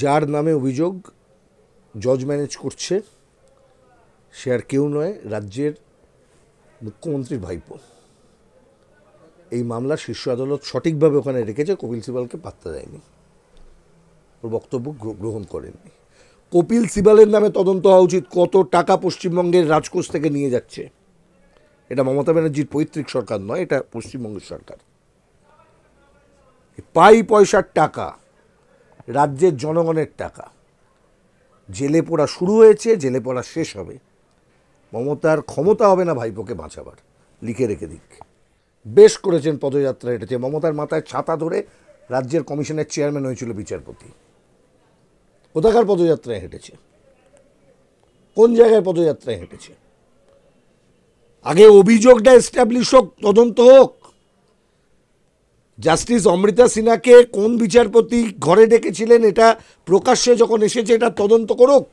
যার নামে অভিযোগ জজ ম্যানেজ করছে সে আর কেউ নয় রাজ্যের মুখ্যমন্ত্রীর ভাইপো এই মামলা শীর্ষ আদালত সঠিকভাবে ওখানে রেখেছে কপিল সিবালকে পাত্তা দেয়নি ওর বক্তব্য গ্রহণ করেননি কপিল সিবালের নামে তদন্ত হওয়া উচিত কত টাকা পশ্চিমবঙ্গের রাজকোষ থেকে নিয়ে যাচ্ছে এটা মমতা ব্যানার্জির পৈতৃক সরকার নয় এটা পশ্চিমবঙ্গের সরকার পাই পয়সার টাকা রাজ্যের জনগণের টাকা জেলে পড়া শুরু হয়েছে জেলে পড়া শেষ হবে মমতার ক্ষমতা হবে না ভাইপোকে বাঁচাবার লিখে রেখে দিক বেশ করেছেন পদযাত্রা হেঁটেছে মমতার মাথায় ছাতা ধরে রাজ্যের কমিশনের চেয়ারম্যান হয়েছিল বিচারপতি কোথাকার পদযাত্রায় হেঁটেছে কোন জায়গায় পদযাত্রায় হেঁটেছে আগে অভিযোগটা এস্টাবলিশ হোক তদন্ত হোক জাস্টিস অমৃতা সিনহাকে কোন বিচারপতি ঘরে ডেকেছিলেন এটা প্রকাশ্যে যখন এসেছে এটা তদন্ত করুক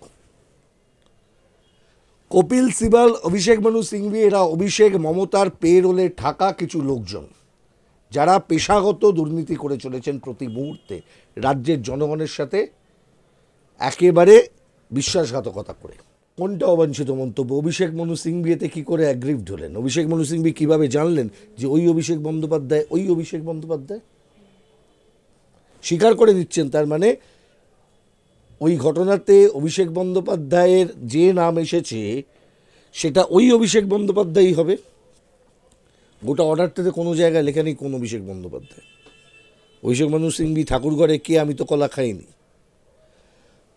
কপিল সিবাল অভিষেক মানু সিংভি এরা অভিষেক মমতার পেরোলে ঠাকা কিছু লোকজন যারা পেশাগত দুর্নীতি করে চলেছেন প্রতি মুহূর্তে রাজ্যের জনগণের সাথে একেবারে বিশ্বাসঘাতকতা করে কোনটা অবাঞ্ছিত মন্তব্য অভিষেক মনু এতে কী করে অ্যাগ্রিভড হলেন অভিষেক মনু সিংভি কীভাবে জানলেন যে ওই অভিষেক বন্দ্যোপাধ্যায় ওই অভিষেক বন্দ্যোপাধ্যায় স্বীকার করে দিচ্ছেন তার মানে ওই ঘটনাতে অভিষেক বন্দ্যোপাধ্যায়ের যে নাম এসেছে সেটা ওই অভিষেক বন্দ্যোপাধ্যায়ই হবে গোটা অর্ডারটাতে কোনো জায়গায় লেখা নেই কোন অভিষেক বন্দ্যোপাধ্যায় অভিষেক মনু সিংভি ঠাকুরঘরে কে আমি তো কলা খাইনি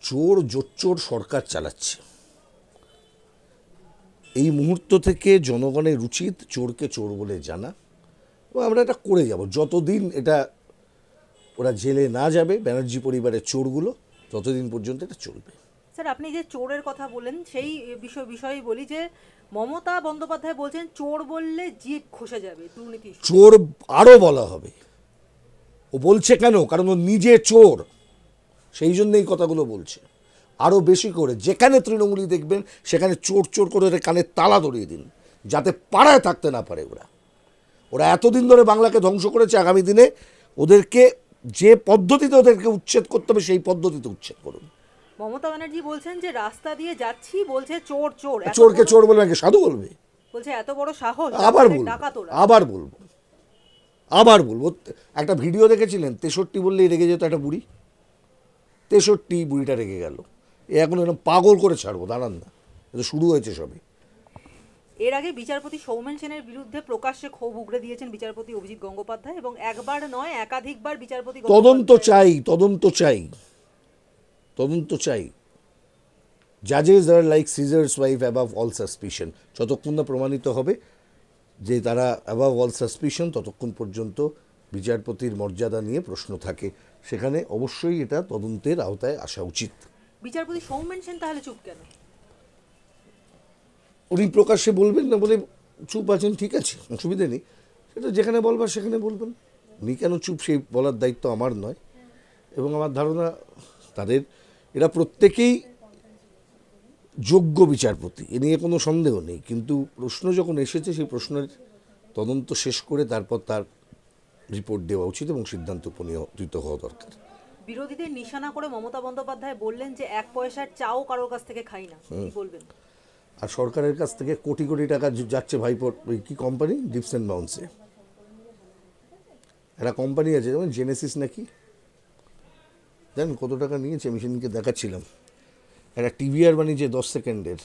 চোর জোর চোর সরকার চালাচ্ছে এই মুহূর্ত থেকে জনগণের উচিত চোরকে চোর বলে জানা এবং আমরা এটা করে যাব যতদিন এটা ওরা জেলে না যাবে ব্যানার্জি পরিবারের চোরগুলো ততদিন পর্যন্ত এটা চলবে স্যার আপনি যে চোরের কথা বলেন সেই বিষয় বিষয়ে বলি যে মমতা বন্দ্যোপাধ্যায় বলছেন চোর বললে জিভ খসে যাবে দুর্নীতি চোর আরও বলা হবে ও বলছে কেন কারণ ও নিজে চোর সেই জন্য এই কথাগুলো বলছে আরও বেশি করে যেখানে তৃণমূলই দেখবেন সেখানে চোর চোর করে কানে তালা ধরিয়ে দিন যাতে পাড়ায় থাকতে না পারে ওরা ওরা এতদিন ধরে বাংলাকে ধ্বংস করেছে আগামী দিনে ওদেরকে যে পদ্ধতিতে ওদেরকে উচ্ছেদ করতে হবে সেই পদ্ধতিতে উচ্ছেদ করুন মমতা ব্যানার্জি বলছেন যে রাস্তা দিয়ে যাচ্ছি বলছে চোর চোর চোরকে চোর বলবে নাকি সাধু বলবে বলছে এত বড় সাহস আবার বলবো আবার বলবো আবার বলবো একটা ভিডিও দেখেছিলেন তেষট্টি বললেই রেগে যেত একটা বুড়ি তেষট্টি বুড়িটা রেগে গেল এখন এরকম পাগল করে ছাড়বো দাঁড়ান না এটা শুরু হয়েছে সবে এর আগে বিচারপতি সৌমেন সেনের বিরুদ্ধে প্রকাশ্যে ক্ষোভ উগড়ে দিয়েছেন বিচারপতি অভিজিৎ গঙ্গোপাধ্যায় এবং একবার নয় একাধিকবার বিচারপতি তদন্ত চাই তদন্ত চাই তদন্ত চাই জাজেস are like Caesar's wife above all suspicion যতক্ষণ না প্রমাণিত হবে যে তারা অ্যাবাভ অল সাসপিশন ততক্ষণ পর্যন্ত বিচারপতির মর্যাদা নিয়ে প্রশ্ন থাকে সেখানে অবশ্যই এটা তদন্তের আওতায় আসা উচিত বিচারপতি সৌমেন সেন তাহলে চুপ কেন উনি প্রকাশ্যে বলবেন না বলে চুপ আছেন ঠিক আছে অসুবিধে নেই সেটা যেখানে বলবার সেখানে বলবেন উনি কেন চুপ সেই বলার দায়িত্ব আমার নয় এবং আমার ধারণা তাদের এরা প্রত্যেকেই যোগ্য বিচারপতি এ নিয়ে কোনো সন্দেহ নেই কিন্তু প্রশ্ন যখন এসেছে সেই প্রশ্নের তদন্ত শেষ করে তারপর তার রিপোর্ট দেওয়া উচিত এবং সিদ্ধান্ত উপনীত হওয়া দরকার বিরোধীদের নিশানা করে মমতা বন্দ্যোপাধ্যায় বললেন যে এক পয়সার চাও কারোর কাছ থেকে খাই না কি বলবেন আর সরকারের কাছ থেকে কোটি কোটি টাকা যাচ্ছে ভাইপোর ওই কি কোম্পানি ডিপস অ্যান্ড বাউন্সে একটা কোম্পানি আছে যেমন জেনেসিস নাকি জানেন কত টাকা নিয়েছে আমি সেদিনকে দেখাচ্ছিলাম একটা টিভিআর বানিয়েছে দশ সেকেন্ডের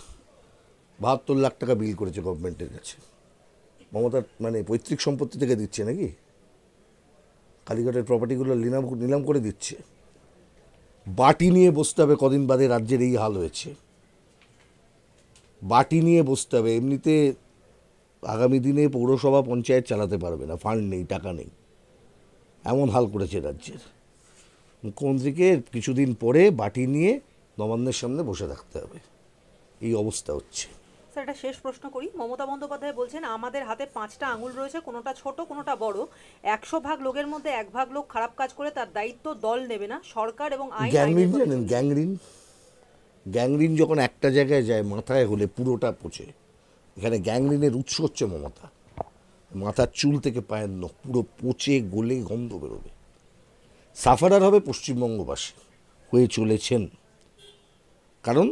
বাহাত্তর লাখ টাকা বিল করেছে গভর্নমেন্টের কাছে মমতার মানে পৈতৃক সম্পত্তি থেকে দিচ্ছে নাকি কালীঘাটের প্রপার্টিগুলো নিলাম নিলাম করে দিচ্ছে বাটি নিয়ে বসতে হবে কদিন বাদে রাজ্যের এই হাল হয়েছে বাটি নিয়ে বসতে হবে এমনিতে আগামী দিনে পৌরসভা পঞ্চায়েত চালাতে পারবে না ফান্ড নেই টাকা নেই এমন হাল করেছে রাজ্যের মুখ্যমন্ত্রীকে কিছুদিন পরে বাটি নিয়ে নবান্নের সামনে বসে থাকতে হবে এই অবস্থা হচ্ছে স্যার একটা শেষ প্রশ্ন করি মমতা বন্দ্যোপাধ্যায় বলছেন আমাদের হাতে পাঁচটা আঙুল রয়েছে কোনোটা ছোট কোনোটা বড় একশো ভাগ লোকের মধ্যে এক ভাগ লোক খারাপ কাজ করে তার দায়িত্ব দল নেবে না সরকার এবং গ্যাংরিন জানেন গ্যাংরিন গ্যাংরিন যখন একটা জায়গায় যায় মাথায় হলে পুরোটা পচে এখানে গ্যাংরিনের উৎস হচ্ছে মমতা মাথার চুল থেকে পায়ের নখ পুরো পচে গলে গন্ধ বেরোবে সাফারার হবে পশ্চিমবঙ্গবাসী হয়ে চলেছেন কারণ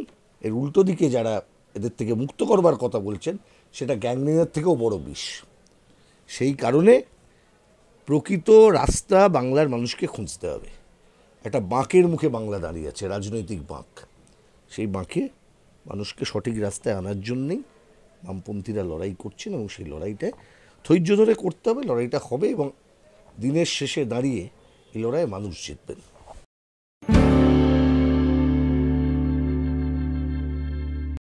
এর উল্টো দিকে যারা এদের থেকে মুক্ত করবার কথা বলছেন সেটা গ্যাংলিনের থেকেও বড় বিষ সেই কারণে প্রকৃত রাস্তা বাংলার মানুষকে খুঁজতে হবে একটা বাঁকের মুখে বাংলা দাঁড়িয়ে আছে রাজনৈতিক বাঁক সেই বাঁকে মানুষকে সঠিক রাস্তায় আনার জন্যেই বামপন্থীরা লড়াই করছেন এবং সেই লড়াইটায় ধৈর্য ধরে করতে হবে লড়াইটা হবে এবং দিনের শেষে দাঁড়িয়ে এই লড়াইয়ে মানুষ জিতবেন